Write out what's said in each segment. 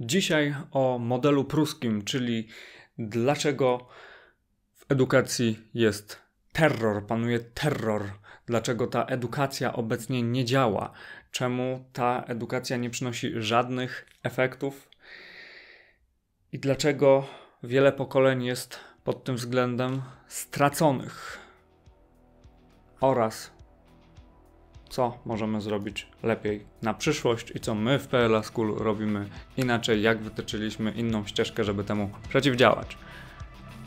Dzisiaj o modelu pruskim, czyli dlaczego w edukacji jest terror, panuje terror, dlaczego ta edukacja obecnie nie działa, czemu ta edukacja nie przynosi żadnych efektów i dlaczego wiele pokoleń jest pod tym względem straconych oraz co możemy zrobić lepiej na przyszłość i co my w PLA School robimy inaczej, jak wytyczyliśmy inną ścieżkę, żeby temu przeciwdziałać.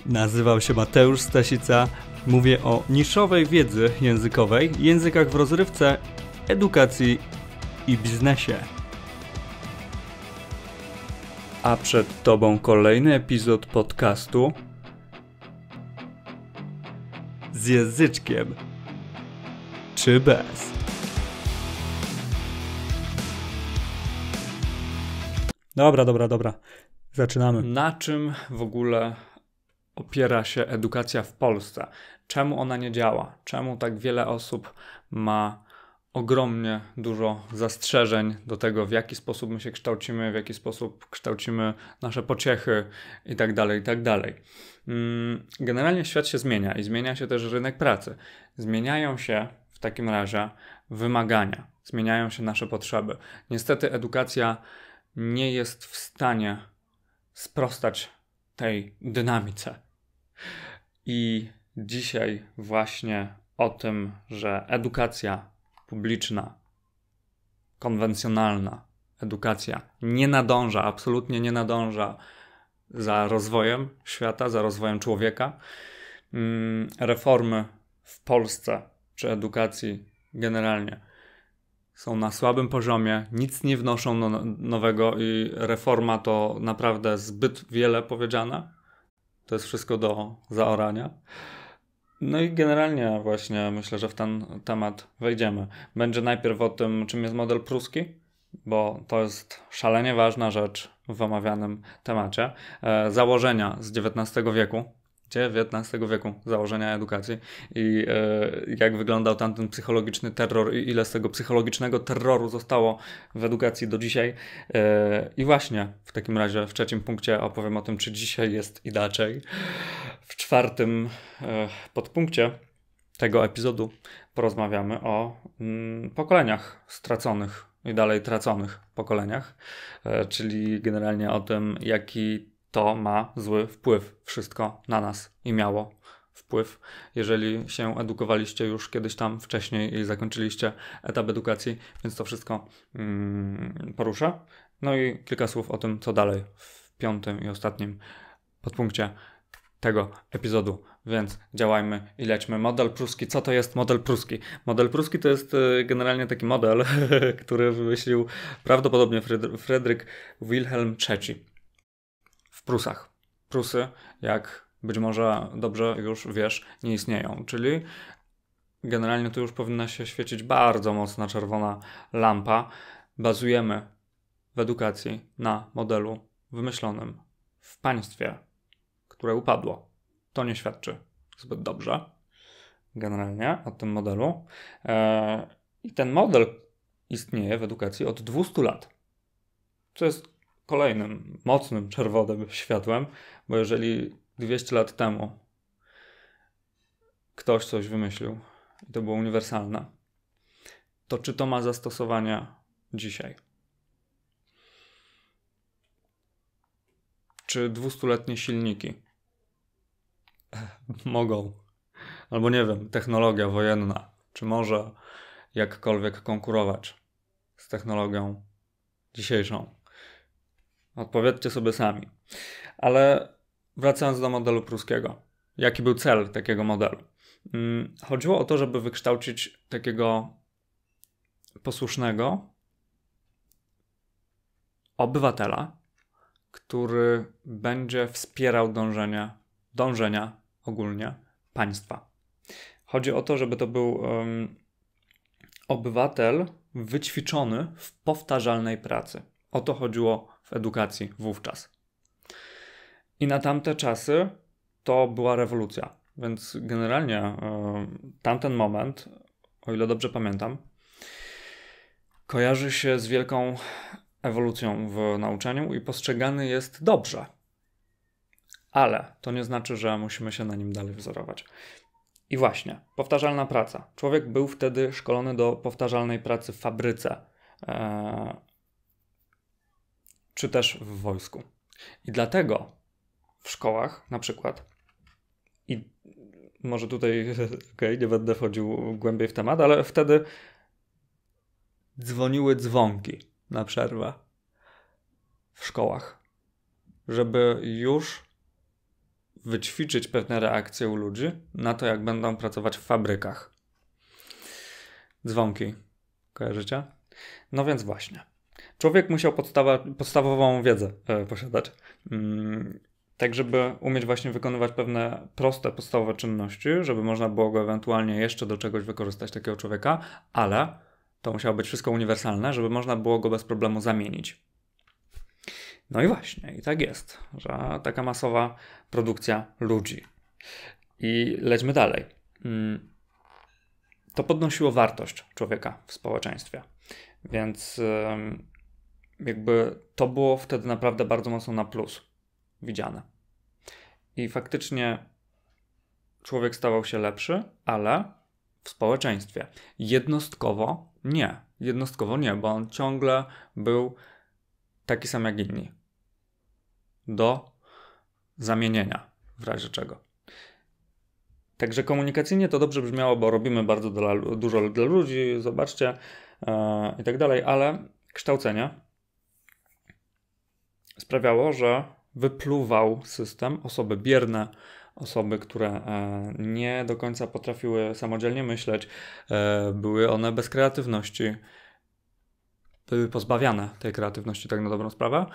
Nazywam się Mateusz Stasica, mówię o niszowej wiedzy językowej, językach w rozrywce, edukacji i biznesie. A przed Tobą kolejny epizod podcastu z języczkiem czy bez. Dobra, dobra, dobra. Zaczynamy. Na czym w ogóle opiera się edukacja w Polsce? Czemu ona nie działa? Czemu tak wiele osób ma ogromnie dużo zastrzeżeń do tego, w jaki sposób my się kształcimy, w jaki sposób kształcimy nasze pociechy itd., tak dalej? Tak mm, generalnie świat się zmienia i zmienia się też rynek pracy. Zmieniają się w takim razie wymagania, zmieniają się nasze potrzeby. Niestety edukacja nie jest w stanie sprostać tej dynamice. I dzisiaj właśnie o tym, że edukacja publiczna, konwencjonalna edukacja nie nadąża, absolutnie nie nadąża za rozwojem świata, za rozwojem człowieka. Mm, reformy w Polsce czy edukacji generalnie są na słabym poziomie, nic nie wnoszą no nowego i reforma to naprawdę zbyt wiele powiedziane. To jest wszystko do zaorania. No i generalnie właśnie myślę, że w ten temat wejdziemy. Będzie najpierw o tym, czym jest model pruski, bo to jest szalenie ważna rzecz w omawianym temacie. E, założenia z XIX wieku, XIX wieku założenia edukacji i e, jak wyglądał tamten psychologiczny terror i ile z tego psychologicznego terroru zostało w edukacji do dzisiaj. E, I właśnie w takim razie w trzecim punkcie opowiem o tym, czy dzisiaj jest inaczej. W czwartym e, podpunkcie tego epizodu porozmawiamy o mm, pokoleniach straconych i dalej traconych pokoleniach, e, czyli generalnie o tym, jaki to ma zły wpływ wszystko na nas i miało wpływ. Jeżeli się edukowaliście już kiedyś tam wcześniej i zakończyliście etap edukacji, więc to wszystko mm, poruszę. No i kilka słów o tym, co dalej w piątym i ostatnim podpunkcie tego epizodu. Więc działajmy i lećmy. Model pruski. Co to jest model pruski? Model pruski to jest y, generalnie taki model, który wymyślił prawdopodobnie Fredryk Wilhelm III Prusach. Prusy, jak być może dobrze już wiesz, nie istnieją. Czyli generalnie tu już powinna się świecić bardzo mocna czerwona lampa. Bazujemy w edukacji na modelu wymyślonym w państwie, które upadło. To nie świadczy zbyt dobrze generalnie o tym modelu. E, I ten model istnieje w edukacji od 200 lat. To jest kolejnym mocnym czerwonym światłem, bo jeżeli 200 lat temu ktoś coś wymyślił i to było uniwersalne, to czy to ma zastosowania dzisiaj? Czy dwustuletnie silniki mogą, albo nie wiem, technologia wojenna, czy może jakkolwiek konkurować z technologią dzisiejszą? Odpowiedzcie sobie sami. Ale wracając do modelu pruskiego, jaki był cel takiego modelu? Mm, chodziło o to, żeby wykształcić takiego posłusznego obywatela, który będzie wspierał dążenia, dążenia ogólnie państwa. Chodzi o to, żeby to był um, obywatel wyćwiczony w powtarzalnej pracy. O to chodziło w edukacji wówczas. I na tamte czasy to była rewolucja. Więc generalnie e, tamten moment, o ile dobrze pamiętam, kojarzy się z wielką ewolucją w nauczaniu i postrzegany jest dobrze. Ale to nie znaczy, że musimy się na nim dalej wzorować. I właśnie, powtarzalna praca. Człowiek był wtedy szkolony do powtarzalnej pracy w fabryce. E, czy też w wojsku. I dlatego w szkołach na przykład i może tutaj okay, nie będę wchodził głębiej w temat, ale wtedy dzwoniły dzwonki na przerwę w szkołach, żeby już wyćwiczyć pewne reakcje u ludzi na to, jak będą pracować w fabrykach. Dzwonki. Kojarzycie? No więc właśnie człowiek musiał podstawa, podstawową wiedzę e, posiadać. Mm, tak, żeby umieć właśnie wykonywać pewne proste, podstawowe czynności, żeby można było go ewentualnie jeszcze do czegoś wykorzystać takiego człowieka, ale to musiało być wszystko uniwersalne, żeby można było go bez problemu zamienić. No i właśnie, i tak jest, że taka masowa produkcja ludzi. I lećmy dalej. Mm, to podnosiło wartość człowieka w społeczeństwie. Więc jakby to było wtedy naprawdę bardzo mocno na plus widziane. I faktycznie człowiek stawał się lepszy, ale w społeczeństwie. Jednostkowo nie. Jednostkowo nie, bo on ciągle był taki sam jak inni. Do zamienienia w razie czego. Także komunikacyjnie to dobrze brzmiało, bo robimy bardzo dla, dużo dla ludzi, zobaczcie, yy, i tak dalej, ale kształcenie sprawiało, że wypluwał system osoby bierne, osoby, które e, nie do końca potrafiły samodzielnie myśleć, e, były one bez kreatywności, były pozbawiane tej kreatywności, tak na dobrą sprawę.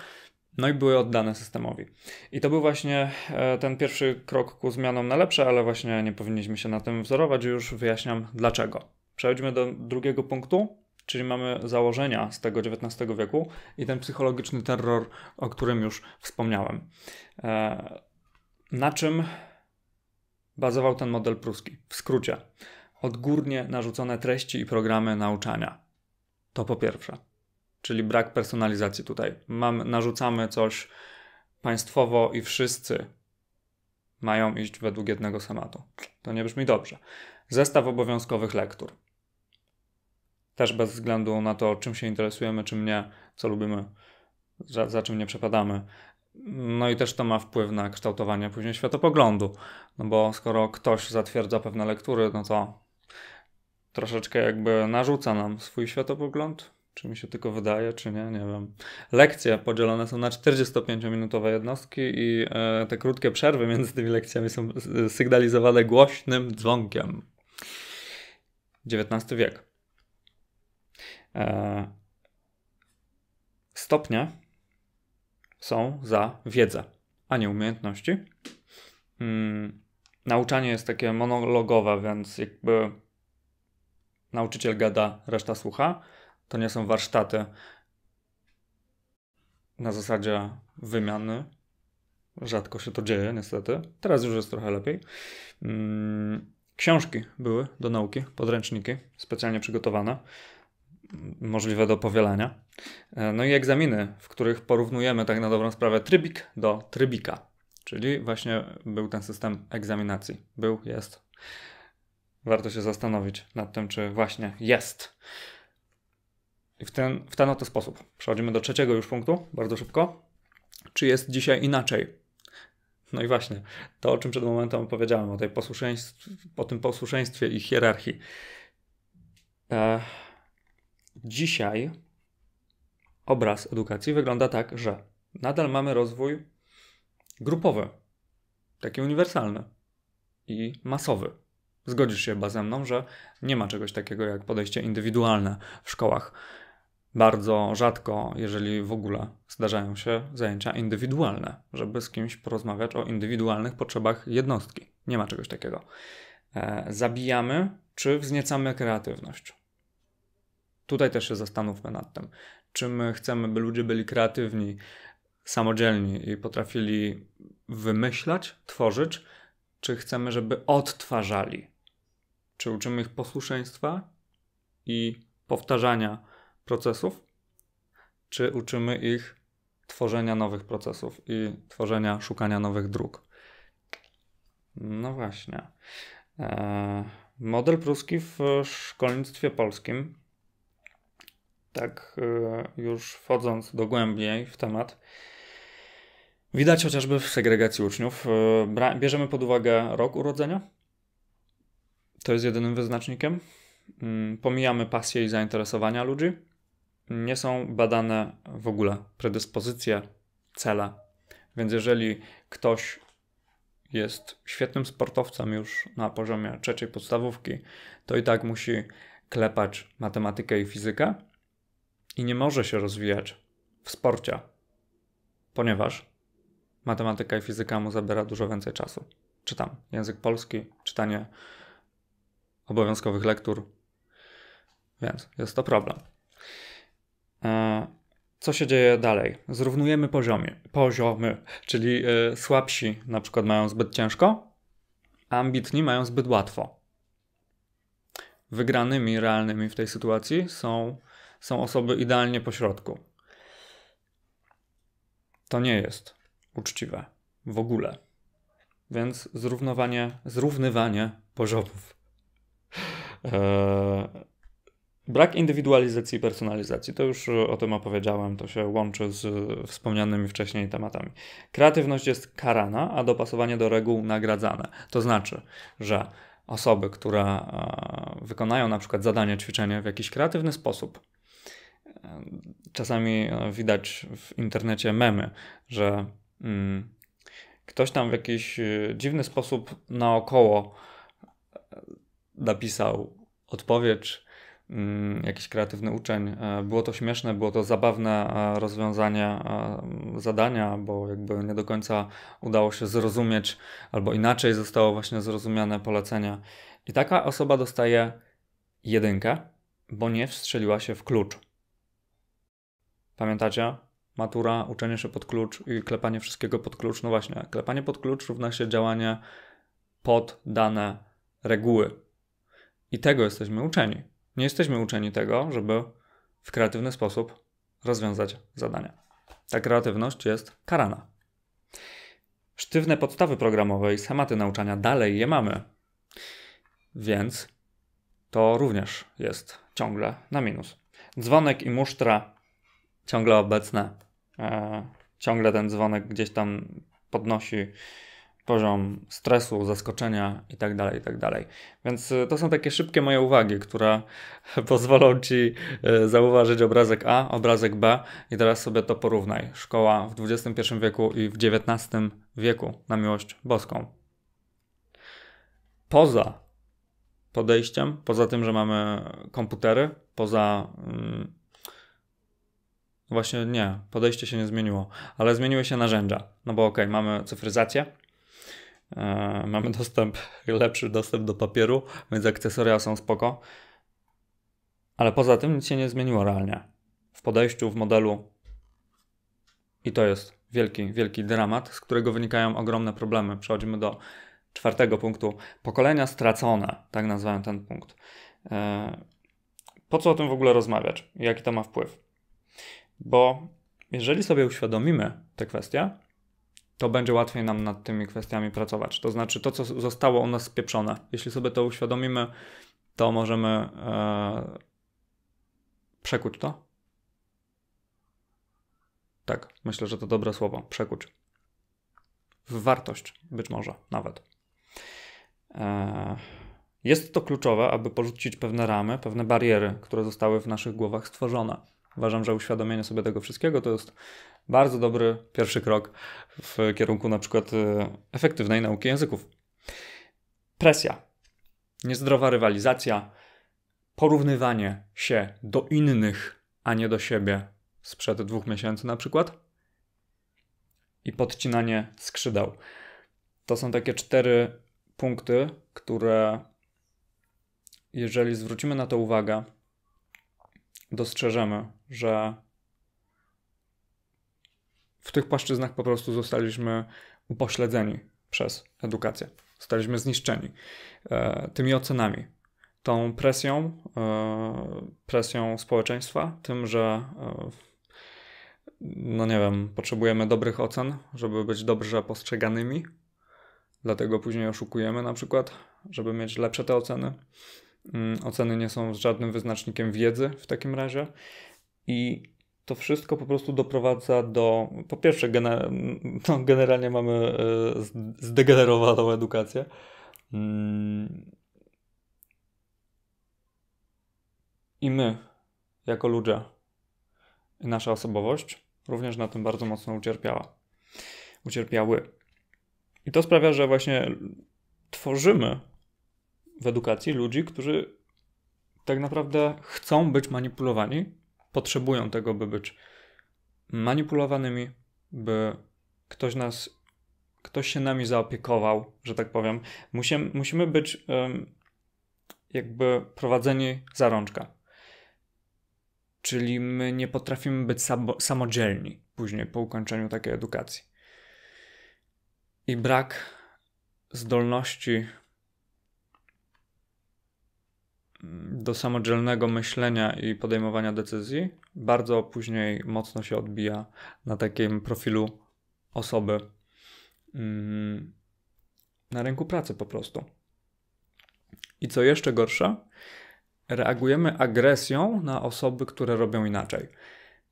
No i były oddane systemowi. I to był właśnie e, ten pierwszy krok ku zmianom na lepsze, ale właśnie nie powinniśmy się na tym wzorować, już wyjaśniam dlaczego. Przejdźmy do drugiego punktu, Czyli mamy założenia z tego XIX wieku i ten psychologiczny terror, o którym już wspomniałem. E, na czym bazował ten model pruski? W skrócie, odgórnie narzucone treści i programy nauczania. To po pierwsze, czyli brak personalizacji tutaj. Mam, narzucamy coś państwowo i wszyscy mają iść według jednego schematu. To nie brzmi dobrze. Zestaw obowiązkowych lektur. Też bez względu na to, czym się interesujemy, czym nie, co lubimy, za, za czym nie przepadamy. No i też to ma wpływ na kształtowanie później światopoglądu, no bo skoro ktoś zatwierdza pewne lektury, no to troszeczkę jakby narzuca nam swój światopogląd, czy mi się tylko wydaje, czy nie, nie wiem. Lekcje podzielone są na 45-minutowe jednostki i e, te krótkie przerwy między tymi lekcjami są sygnalizowane głośnym dzwonkiem. XIX wiek. E, stopnie są za wiedzę, a nie umiejętności. Mm, nauczanie jest takie monologowe, więc jakby nauczyciel gada, reszta słucha. To nie są warsztaty na zasadzie wymiany. Rzadko się to dzieje, niestety. Teraz już jest trochę lepiej. Mm, książki były do nauki, podręczniki specjalnie przygotowane możliwe do powielania. E, no i egzaminy, w których porównujemy tak na dobrą sprawę trybik do trybika, czyli właśnie był ten system egzaminacji. Był, jest. Warto się zastanowić nad tym, czy właśnie jest. I w ten, w ten oto sposób przechodzimy do trzeciego już punktu, bardzo szybko. Czy jest dzisiaj inaczej? No i właśnie, to o czym przed momentem opowiedziałem, o, tej posłuszeństw, o tym posłuszeństwie i hierarchii. E Dzisiaj obraz edukacji wygląda tak, że nadal mamy rozwój grupowy, taki uniwersalny i masowy. Zgodzisz się chyba ze mną, że nie ma czegoś takiego jak podejście indywidualne w szkołach. Bardzo rzadko, jeżeli w ogóle, zdarzają się zajęcia indywidualne, żeby z kimś porozmawiać o indywidualnych potrzebach jednostki. Nie ma czegoś takiego. E, zabijamy czy wzniecamy kreatywność? Tutaj też się zastanówmy nad tym, czy my chcemy, by ludzie byli kreatywni, samodzielni i potrafili wymyślać, tworzyć, czy chcemy, żeby odtwarzali. Czy uczymy ich posłuszeństwa i powtarzania procesów, czy uczymy ich tworzenia nowych procesów i tworzenia, szukania nowych dróg. No właśnie. E, model pruski w szkolnictwie polskim tak e, już wchodząc dogłębniej w temat, widać chociażby w segregacji uczniów. E, bierzemy pod uwagę rok urodzenia. To jest jedynym wyznacznikiem. Mm, pomijamy pasje i zainteresowania ludzi. Nie są badane w ogóle predyspozycje, cele. Więc jeżeli ktoś jest świetnym sportowcem już na poziomie trzeciej podstawówki, to i tak musi klepać matematykę i fizykę, i nie może się rozwijać w sporcie, ponieważ matematyka i fizyka mu zabiera dużo więcej czasu. Czytam język polski, czytanie obowiązkowych lektur, więc jest to problem. E, co się dzieje dalej? Zrównujemy poziomy, poziomy czyli e, słabsi na przykład mają zbyt ciężko, a ambitni mają zbyt łatwo. Wygranymi realnymi w tej sytuacji są są osoby idealnie pośrodku. To nie jest uczciwe w ogóle. Więc zrównowanie, zrównywanie poziomów. Eee, brak indywidualizacji i personalizacji, to już o tym opowiedziałem, to się łączy z wspomnianymi wcześniej tematami. Kreatywność jest karana, a dopasowanie do reguł nagradzane. To znaczy, że osoby, które e, wykonają na przykład zadanie, ćwiczenie w jakiś kreatywny sposób, E, czasami e, widać w internecie memy, że mm, ktoś tam w jakiś e, dziwny sposób naokoło napisał odpowiedź, mm, jakiś kreatywny uczeń. Było to śmieszne, było to zabawne rozwiązanie zadania, bo jakby nie do końca udało się zrozumieć, albo inaczej zostało właśnie zrozumiane polecenie. I taka osoba dostaje jedynkę, bo nie wstrzeliła się w klucz. Pamiętacie? Matura, uczenie się pod klucz i klepanie wszystkiego pod klucz. No właśnie, klepanie pod klucz równa się działanie pod dane reguły. I tego jesteśmy uczeni. Nie jesteśmy uczeni tego, żeby w kreatywny sposób rozwiązać zadania. Ta kreatywność jest karana. Sztywne podstawy programowe i schematy nauczania dalej je mamy. Więc to również jest ciągle na minus. Dzwonek i musztra ciągle obecne. E, ciągle ten dzwonek gdzieś tam podnosi poziom stresu, zaskoczenia itd., tak itd. Tak Więc e, to są takie szybkie moje uwagi, które pozwolą Ci e, zauważyć obrazek A, obrazek B i teraz sobie to porównaj. Szkoła w XXI wieku i w XIX wieku na miłość boską. Poza podejściem, poza tym, że mamy komputery, poza... Mm, Właśnie nie, podejście się nie zmieniło, ale zmieniły się narzędzia. No bo okej, okay, mamy cyfryzację, yy, mamy dostęp, lepszy dostęp do papieru, więc akcesoria są spoko. Ale poza tym nic się nie zmieniło realnie. W podejściu, w modelu. I to jest wielki, wielki dramat, z którego wynikają ogromne problemy. Przechodzimy do czwartego punktu. Pokolenia stracone, tak nazwałem ten punkt. E, po co o tym w ogóle rozmawiać? Jaki to ma wpływ? Bo jeżeli sobie uświadomimy te kwestie, to będzie łatwiej nam nad tymi kwestiami pracować. To znaczy to, co zostało u nas spieprzone. Jeśli sobie to uświadomimy, to możemy e, przekuć to. Tak, myślę, że to dobre słowo. Przekuć. W wartość, być może nawet. E, jest to kluczowe, aby porzucić pewne ramy, pewne bariery, które zostały w naszych głowach stworzone. Uważam, że uświadomienie sobie tego wszystkiego to jest bardzo dobry pierwszy krok w kierunku na przykład y, efektywnej nauki języków. Presja, niezdrowa rywalizacja, porównywanie się do innych, a nie do siebie sprzed dwóch miesięcy na przykład i podcinanie skrzydeł. To są takie cztery punkty, które jeżeli zwrócimy na to uwagę, dostrzeżemy, że w tych płaszczyznach po prostu zostaliśmy upośledzeni przez edukację. Zostaliśmy zniszczeni e, tymi ocenami, tą presją, e, presją społeczeństwa, tym, że e, no nie wiem, potrzebujemy dobrych ocen, żeby być dobrze postrzeganymi, dlatego później oszukujemy na przykład, żeby mieć lepsze te oceny. Mm, oceny nie są żadnym wyznacznikiem wiedzy w takim razie. I to wszystko po prostu doprowadza do. Po pierwsze, gener no, generalnie mamy e, zdegenerowaną edukację. Mm. I my, jako ludzie, nasza osobowość również na tym bardzo mocno ucierpiała. Ucierpiały. I to sprawia, że właśnie tworzymy w edukacji ludzi, którzy tak naprawdę chcą być manipulowani, potrzebują tego, by być manipulowanymi, by ktoś nas, ktoś się nami zaopiekował, że tak powiem. Musimy, musimy być um, jakby prowadzeni za rączka. Czyli my nie potrafimy być samodzielni później po ukończeniu takiej edukacji. I brak zdolności do samodzielnego myślenia i podejmowania decyzji, bardzo później mocno się odbija na takim profilu osoby mm, na rynku pracy po prostu. I co jeszcze gorsza, reagujemy agresją na osoby, które robią inaczej.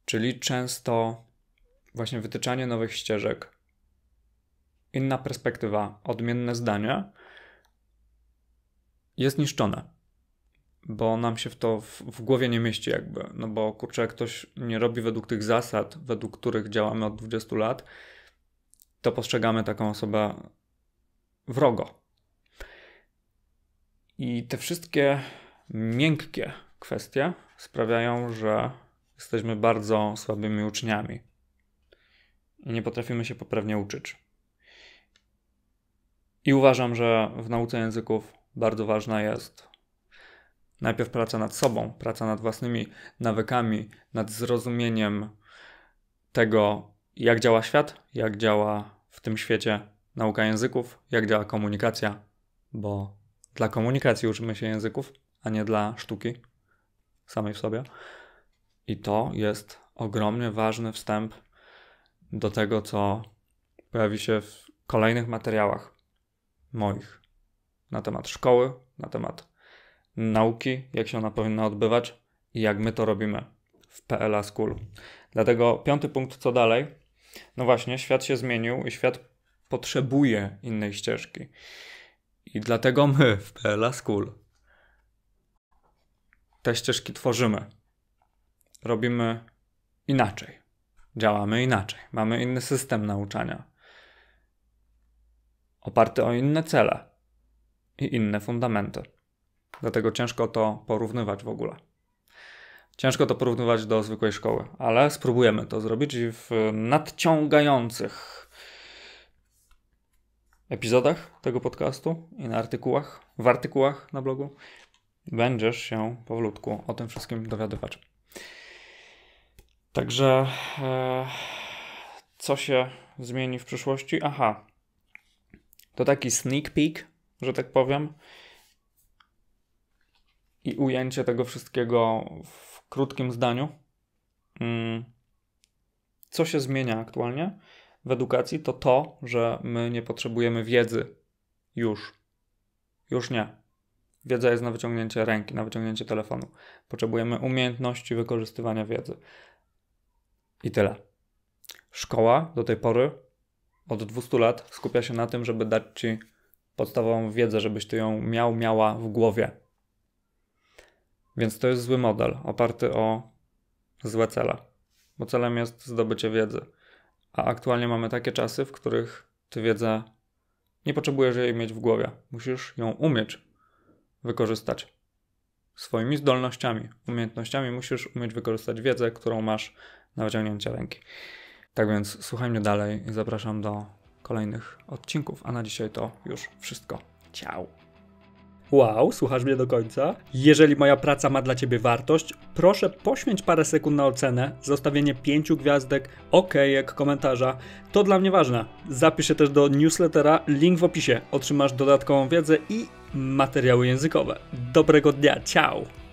Czyli często właśnie wytyczanie nowych ścieżek, inna perspektywa, odmienne zdania jest niszczone bo nam się w to w, w, głowie nie mieści jakby, no bo kurczę, jak ktoś nie robi według tych zasad, według których działamy od 20 lat, to postrzegamy taką osobę wrogo. I te wszystkie miękkie kwestie sprawiają, że jesteśmy bardzo słabymi uczniami i nie potrafimy się poprawnie uczyć. I uważam, że w nauce języków bardzo ważna jest Najpierw praca nad sobą, praca nad własnymi nawykami, nad zrozumieniem tego, jak działa świat, jak działa w tym świecie nauka języków, jak działa komunikacja, bo dla komunikacji uczymy się języków, a nie dla sztuki samej w sobie. I to jest ogromnie ważny wstęp do tego, co pojawi się w kolejnych materiałach moich na temat szkoły, na temat nauki, jak się ona powinna odbywać i jak my to robimy w PLA School. Dlatego piąty punkt, co dalej? No właśnie, świat się zmienił i świat potrzebuje innej ścieżki. I dlatego my w PLA School te ścieżki tworzymy. Robimy inaczej. Działamy inaczej. Mamy inny system nauczania. Oparty o inne cele i inne fundamenty dlatego ciężko to porównywać w ogóle. Ciężko to porównywać do zwykłej szkoły, ale spróbujemy to zrobić i w nadciągających epizodach tego podcastu i na artykułach, w artykułach na blogu będziesz się powolutku o tym wszystkim dowiadywać. Także e, co się zmieni w przyszłości? Aha, to taki sneak peek, że tak powiem, i ujęcie tego wszystkiego w krótkim zdaniu. Mm. Co się zmienia aktualnie w edukacji, to to, że my nie potrzebujemy wiedzy już. Już nie. Wiedza jest na wyciągnięcie ręki, na wyciągnięcie telefonu. Potrzebujemy umiejętności wykorzystywania wiedzy. I tyle. Szkoła do tej pory od 200 lat skupia się na tym, żeby dać ci podstawową wiedzę, żebyś ty ją miał, miała w głowie, więc to jest zły model oparty o złe cele, bo celem jest zdobycie wiedzy. A aktualnie mamy takie czasy, w których ty wiedzę nie potrzebujesz jej mieć w głowie. Musisz ją umieć wykorzystać. Swoimi zdolnościami, umiejętnościami musisz umieć wykorzystać wiedzę, którą masz na wyciągnięcie ręki. Tak więc słuchaj mnie dalej i zapraszam do kolejnych odcinków. A na dzisiaj to już wszystko. Ciao! Wow, słuchasz mnie do końca? Jeżeli moja praca ma dla Ciebie wartość, proszę poświęć parę sekund na ocenę, zostawienie pięciu gwiazdek, okejek, komentarza. To dla mnie ważne. Zapisz się też do newslettera, link w opisie. Otrzymasz dodatkową wiedzę i materiały językowe. Dobrego dnia, ciao!